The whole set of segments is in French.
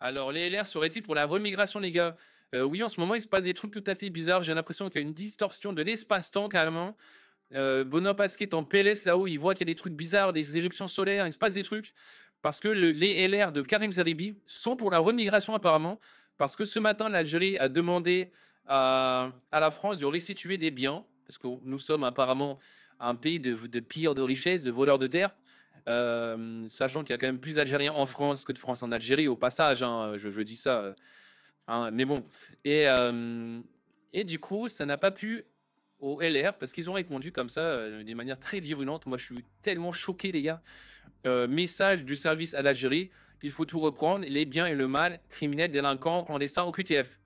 Alors, les LR seraient-ils pour la remigration, les gars. Euh, oui, en ce moment, il se passe des trucs tout à fait bizarres. J'ai l'impression qu'il y a une distorsion de l'espace-temps, carrément. Euh, Benoît Pasquet est en PLS là-haut, il voit qu'il y a des trucs bizarres, des éruptions solaires, il se passe des trucs. Parce que les LR de Karim Zaribi sont pour la remigration, apparemment. Parce que ce matin, l'Algérie a demandé à, la France de restituer des biens. Parce que nous sommes apparemment un pays de, de pire de richesses, de voleurs de terre. Euh, sachant qu'il y a quand même plus d'Algériens en France que de France en Algérie, au passage, hein, je, dis ça. Euh, hein, mais bon. Et, euh, et du coup, ça n'a pas pu au LR parce qu'ils ont répondu comme ça, d'une manière très virulente. Moi, je suis tellement choqué, les gars. message du service à l'Algérie il faut tout reprendre, les biens et le mal, criminels, délinquants, clandestins au QTF.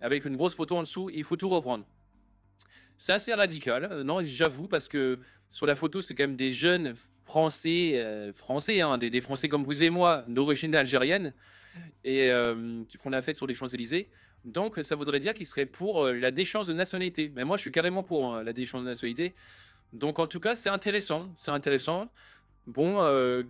Avec une grosse photo en dessous, il faut tout reprendre. C'est assez radical, non, j'avoue, parce que sur la photo, c'est quand même des jeunes français, euh, français hein, des, Français comme vous et moi, d'origine algérienne, et euh, qui font la fête sur les Champs-Élysées. Donc, ça voudrait dire qu'ils seraient pour euh, la déchéance de nationalité. Mais moi, je suis carrément pour hein, la déchéance de nationalité. Donc, en tout cas, c'est intéressant. C'est intéressant. Bon,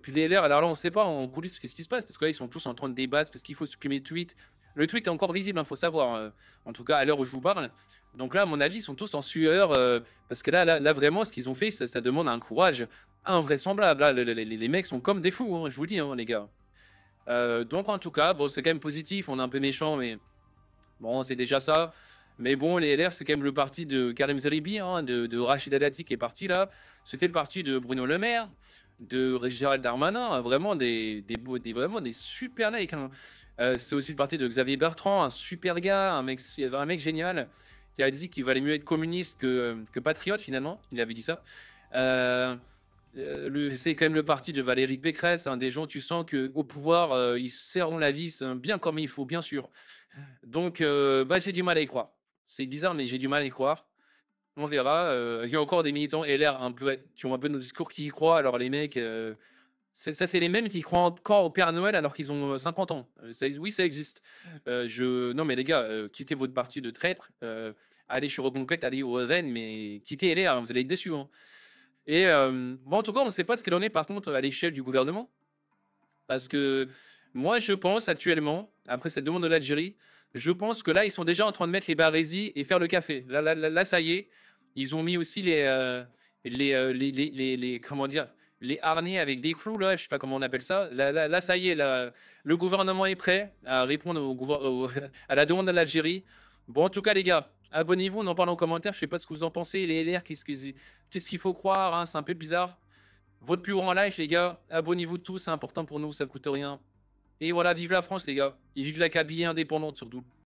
puis les LR, alors là, on ne sait pas en coulisses qu'est-ce qui se passe, parce qu'ils sont tous en train de débattre, parce qu'il faut supprimer le tweet, le tweet est encore visible, il hein, faut savoir. Euh, en tout cas, à l'heure où je vous parle. Donc là, à mon avis, ils sont tous en sueur. Euh, parce que là, là, vraiment, ce qu'ils ont fait, ça, demande un courage invraisemblable. les, mecs sont comme des fous, hein, je vous le dis, hein, les gars. Euh, donc en tout cas, bon, c'est quand même positif. On est un peu méchant, mais bon, c'est déjà ça. Mais bon, les LR, c'est quand même le parti de Karim Zeribi, de, Rachid Adati qui est parti là. C'était le parti de Bruno Le Maire de Gérald Darmanin, vraiment des, des, des vraiment des super likes. Hein. Euh, c'est aussi le parti de Xavier Bertrand, un super gars, un mec, un mec génial, qui a dit qu'il valait mieux être communiste que, patriote finalement, il avait dit ça. Euh, euh, c'est quand même le parti de Valérie Pécresse, des gens, tu sens qu'au pouvoir, ils serront la vis hein, bien comme il faut, bien sûr. Donc, bah, j'ai du mal à y croire. C'est bizarre, mais j'ai du mal à y croire on verra. Ah, euh, il y a encore des militants LR un peu, qui ont un peu nos discours qui y croient. Alors les mecs, euh, ça c'est les mêmes qui croient encore au Père Noël alors qu'ils ont 50 euh, ans. Ça, oui, ça existe. je... Non mais les gars, quittez votre parti de traître, allez chez Reconquête, allez au Rennes, mais quittez LR, hein, vous allez être déçus. Hein. Et bon, en tout cas, on ne sait pas ce qu'il en est par contre à l'échelle du gouvernement. Parce que moi, je pense actuellement, après cette demande de l'Algérie, je pense que là, ils sont déjà en train de mettre les barésies et faire le café. Là, là, là, ça y est, ils ont mis aussi les, euh, euh, les, les, les, les, comment dire, les harnais avec des clous, là, je sais pas comment on appelle ça. Là, là, là ça y est, le gouvernement est prêt à répondre au, à la demande de l'Algérie. Bon, en tout cas, les gars, abonnez-vous, on en parle en commentaire. Je sais pas ce que vous en pensez. Les LR, qu'est-ce qu'il faut croire hein, C'est un peu bizarre. Votre plus grand live les gars. Abonnez-vous tous, c'est important pour nous, ça ne coûte rien. Et voilà, vive la France, les gars. Et vive la cabille indépendante surtout.